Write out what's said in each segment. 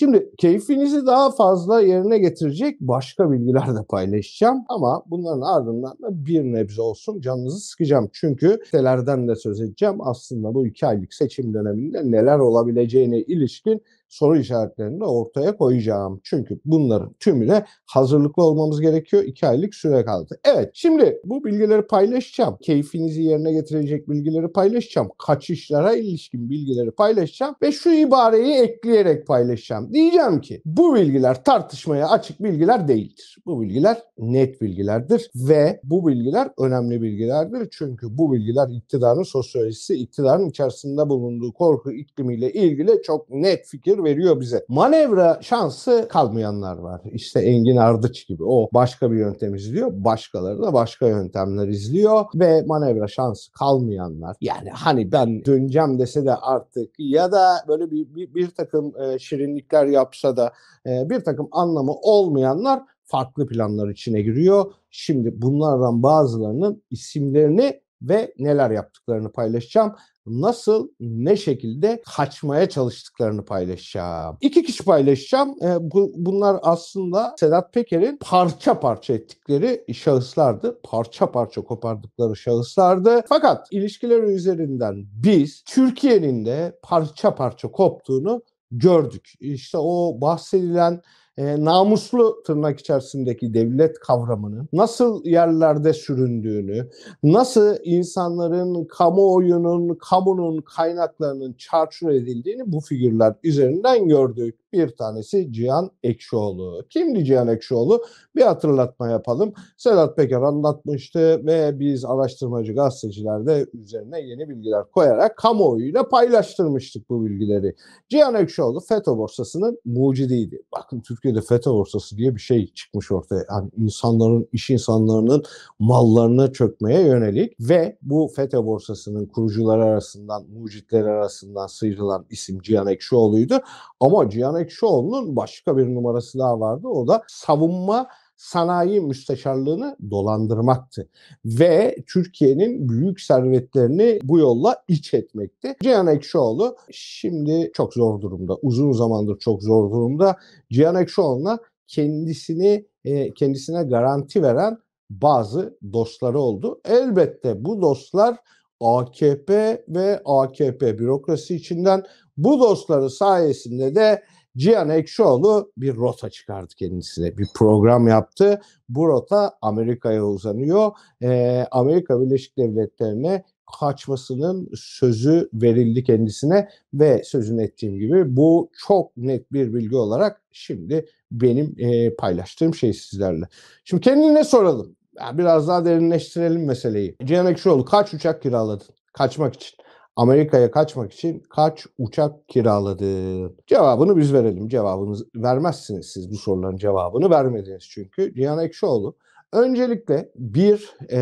Şimdi keyfinizi daha fazla yerine getirecek başka bilgiler de paylaşacağım ama bunların ardından da bir nebze olsun canınızı sıkacağım. Çünkü sitelerden de söz edeceğim. Aslında bu iki aylık seçim döneminde neler olabileceğine ilişkin soru işaretlerini de ortaya koyacağım. Çünkü bunların tümüne hazırlıklı olmamız gerekiyor. İki aylık süre kaldı. Evet şimdi bu bilgileri paylaşacağım. Keyfinizi yerine getirecek bilgileri paylaşacağım. Kaçışlara ilişkin bilgileri paylaşacağım ve şu ibareyi ekleyerek paylaşacağım. Diyeceğim ki bu bilgiler tartışmaya açık bilgiler değildir. Bu bilgiler net bilgilerdir ve bu bilgiler önemli bilgilerdir. Çünkü bu bilgiler iktidarın sosyolojisi, iktidarın içerisinde bulunduğu korku iklimiyle ilgili çok net fikir veriyor bize. Manevra şansı kalmayanlar var. İşte Engin Ardıç gibi. O başka bir yöntem izliyor. Başkaları da başka yöntemler izliyor ve manevra şansı kalmayanlar. Yani hani ben döneceğim dese de artık ya da böyle bir, bir, bir takım e, şirinlikler yapsa da e, bir takım anlamı olmayanlar farklı planlar içine giriyor. Şimdi bunlardan bazılarının isimlerini ve neler yaptıklarını paylaşacağım. Nasıl, ne şekilde kaçmaya çalıştıklarını paylaşacağım. İki kişi paylaşacağım. E, bu, bunlar aslında Sedat Peker'in parça parça ettikleri şahıslardı. Parça parça kopardıkları şahıslardı. Fakat ilişkiler üzerinden biz Türkiye'nin de parça parça koptuğunu gördük. İşte o bahsedilen e, namuslu tırnak içerisindeki devlet kavramının nasıl yerlerde süründüğünü, nasıl insanların kamuoyunun, kamunun kaynaklarının çarçur edildiğini bu figürler üzerinden gördük. Bir tanesi Cihan Ekşioğlu. Kimdi Cihan Ekşioğlu? Bir hatırlatma yapalım. Sedat Peker anlatmıştı ve biz araştırmacı gazeteciler de üzerine yeni bilgiler koyarak kamuoyuyla paylaştırmıştık bu bilgileri. Cihan Ekşioğlu FETÖ borsasının mucidiydi. Bakın Türkiye'de FETÖ borsası diye bir şey çıkmış ortaya. Yani insanların, iş insanlarının mallarını çökmeye yönelik ve bu FETÖ borsasının kurucuları arasından, mucitleri arasından sıyrılan isim Cihan Ekşioğlu'ydu. Ama Cihan Ekşioğlu'nun başka bir numarası daha vardı. O da savunma sanayi müsteşarlığını dolandırmaktı. Ve Türkiye'nin büyük servetlerini bu yolla iç etmekti. Cihan Ekşioğlu şimdi çok zor durumda. Uzun zamandır çok zor durumda. Cihan Ekşioğlu'na kendisini e, kendisine garanti veren bazı dostları oldu. Elbette bu dostlar AKP ve AKP bürokrasi içinden bu dostları sayesinde de Cihan Ekşioğlu bir rota çıkardı kendisine. Bir program yaptı. Bu rota Amerika'ya uzanıyor. E, Amerika Birleşik Devletleri'ne kaçmasının sözü verildi kendisine ve sözün ettiğim gibi bu çok net bir bilgi olarak şimdi benim e, paylaştığım şey sizlerle. Şimdi kendine soralım. Yani biraz daha derinleştirelim meseleyi. Cihan Ekşioğlu kaç uçak kiraladın kaçmak için? Amerika'ya kaçmak için kaç uçak kiraladın? Cevabını biz verelim. Cevabınızı vermezsiniz siz bu soruların cevabını vermediniz çünkü. Cihan Ekşioğlu öncelikle bir e,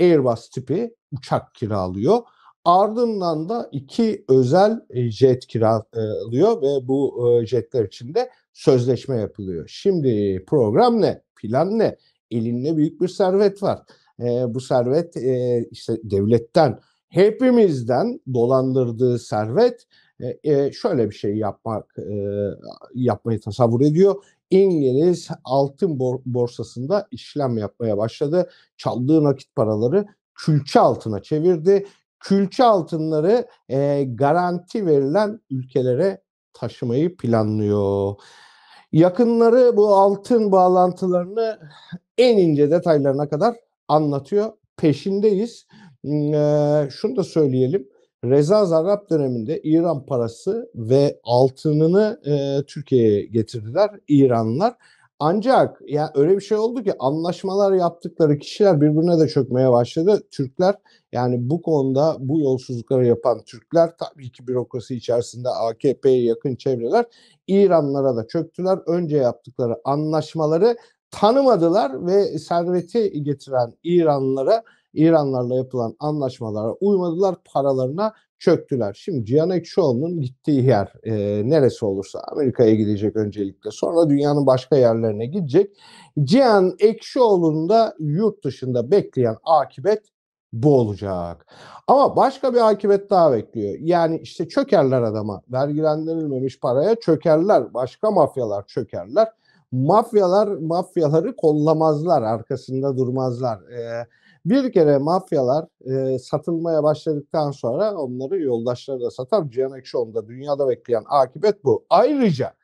Airbus tipi uçak kiralıyor. Ardından da iki özel jet kiralıyor ve bu jetler içinde sözleşme yapılıyor. Şimdi program ne? Plan ne? Elinde büyük bir servet var. E, bu servet e, işte devletten hepimizden dolandırdığı servet e, e, şöyle bir şey yapmak e, yapmayı tasavvur ediyor. İngiliz altın borsasında işlem yapmaya başladı. Çaldığı nakit paraları külçe altına çevirdi. Külçe altınları e, garanti verilen ülkelere taşımayı planlıyor. Yakınları bu altın bağlantılarını en ince detaylarına kadar anlatıyor. Peşindeyiz. E, şunu da söyleyelim. Reza Zarrab döneminde İran parası ve altınını e, Türkiye'ye getirdiler İranlılar. Ancak ya yani öyle bir şey oldu ki anlaşmalar yaptıkları kişiler birbirine de çökmeye başladı. Türkler yani bu konuda bu yolsuzlukları yapan Türkler tabii ki bürokrasi içerisinde AKP'ye yakın çevreler İranlara da çöktüler. Önce yaptıkları anlaşmaları tanımadılar ve serveti getiren İranlılara İranlarla yapılan anlaşmalara uymadılar, paralarına çöktüler. Şimdi Cihan Ekşioğlu'nun gittiği yer e, neresi olursa Amerika'ya gidecek öncelikle sonra dünyanın başka yerlerine gidecek. Cihan Ekşioğlu'nu da yurt dışında bekleyen akibet bu olacak. Ama başka bir akibet daha bekliyor. Yani işte çökerler adama. Vergilendirilmemiş paraya çökerler. Başka mafyalar çökerler. Mafyalar mafyaları kollamazlar. Arkasında durmazlar. Eee bir kere mafyalar e, satılmaya başladıktan sonra onları yoldaşları da satar. Cihan Ekşioğlu'nda dünyada bekleyen akibet bu. Ayrıca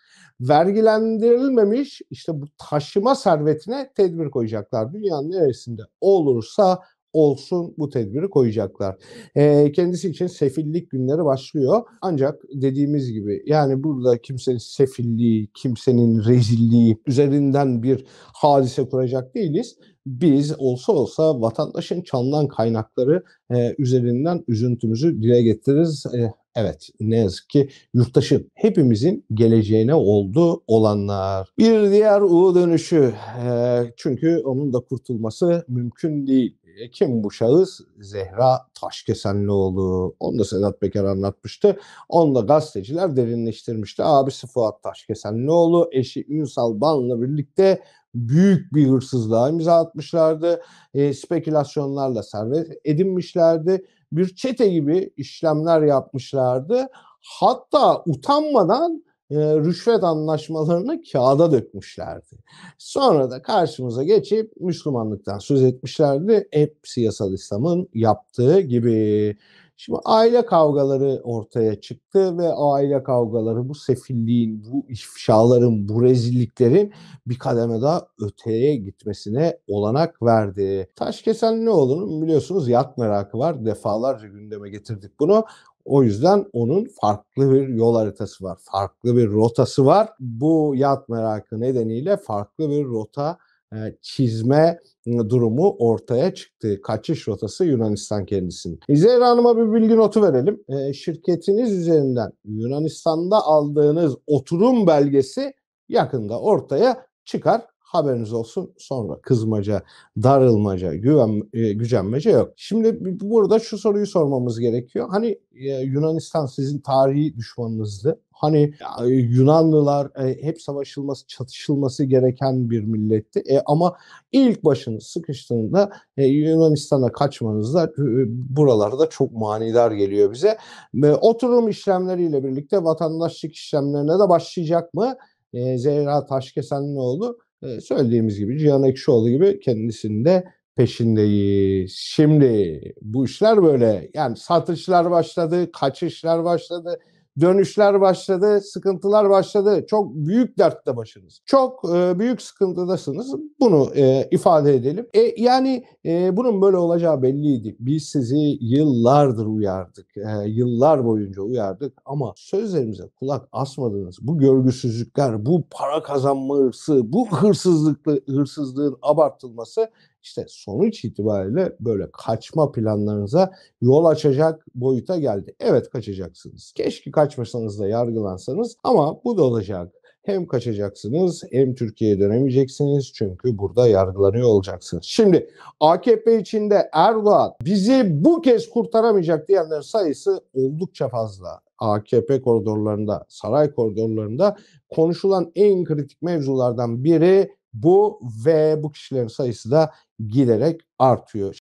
vergilendirilmemiş işte bu taşıma servetine tedbir koyacaklar. Dünyanın neresinde olursa olsun bu tedbiri koyacaklar. E, kendisi için sefillik günleri başlıyor. Ancak dediğimiz gibi yani burada kimsenin sefilliği, kimsenin rezilliği üzerinden bir hadise kuracak değiliz. Biz olsa olsa vatandaşın çalınan kaynakları e, üzerinden üzüntümüzü dile getiririz. E, Evet ne yazık ki yurttaşın hepimizin geleceğine oldu olanlar. Bir diğer U dönüşü e, çünkü onun da kurtulması mümkün değil kim bu şahıs? Zehra Taşkesenlioğlu. Onu da Sedat Peker anlatmıştı. Onu da gazeteciler derinleştirmişti. Abisi Fuat Taşkesenlioğlu, eşi Ünsal Ban'la birlikte büyük bir hırsızlığa imza atmışlardı. E, spekülasyonlarla servet edinmişlerdi. Bir çete gibi işlemler yapmışlardı. Hatta utanmadan rüşvet anlaşmalarını kağıda dökmüşlerdi. Sonra da karşımıza geçip Müslümanlıktan söz etmişlerdi. Hep siyasal İslam'ın yaptığı gibi. Şimdi aile kavgaları ortaya çıktı ve o aile kavgaları bu sefilliğin, bu ifşaların, bu rezilliklerin bir kademe daha öteye gitmesine olanak verdi. Taşkesen ne olur biliyorsunuz yat merakı var. Defalarca gündeme getirdik bunu. O yüzden onun farklı bir yol haritası var, farklı bir rotası var. Bu yat merakı nedeniyle farklı bir rota e, çizme ıı, durumu ortaya çıktı. Kaçış rotası Yunanistan kendisinin. Zehra Hanım'a bir bilgi notu verelim. E, şirketiniz üzerinden Yunanistan'da aldığınız oturum belgesi yakında ortaya çıkar. Haberiniz olsun sonra kızmaca, darılmaca, güven, e, gücenmece yok. Şimdi burada şu soruyu sormamız gerekiyor. Hani e, Yunanistan sizin tarihi düşmanınızdı. Hani e, Yunanlılar e, hep savaşılması, çatışılması gereken bir milletti. E, ama ilk başını sıkıştığında e, Yunanistan'a kaçmanız da buralarda çok manidar geliyor bize. oturum işlemleriyle birlikte vatandaşlık işlemlerine de başlayacak mı? e, Zehra oğlu, e, söylediğimiz gibi Cihan Ekşioğlu gibi kendisinin de peşindeyiz. Şimdi bu işler böyle yani satışlar başladı, kaçışlar başladı dönüşler başladı, sıkıntılar başladı. Çok büyük dertte başınız. Çok e, büyük sıkıntıdasınız. Bunu e, ifade edelim. E, yani e, bunun böyle olacağı belliydi. Biz sizi yıllardır uyardık. E, yıllar boyunca uyardık ama sözlerimize kulak asmadınız. Bu görgüsüzlükler, bu para kazanma hırsı, bu hırsızlıklı hırsızlığın abartılması işte sonuç itibariyle böyle kaçma planlarınıza yol açacak boyuta geldi. Evet kaçacaksınız. Keşke kaç kaçmasanız da yargılansanız ama bu da olacak. Hem kaçacaksınız hem Türkiye'ye dönemeyeceksiniz çünkü burada yargılanıyor olacaksınız. Şimdi AKP içinde Erdoğan bizi bu kez kurtaramayacak diyenler sayısı oldukça fazla. AKP koridorlarında, saray koridorlarında konuşulan en kritik mevzulardan biri bu ve bu kişilerin sayısı da giderek artıyor.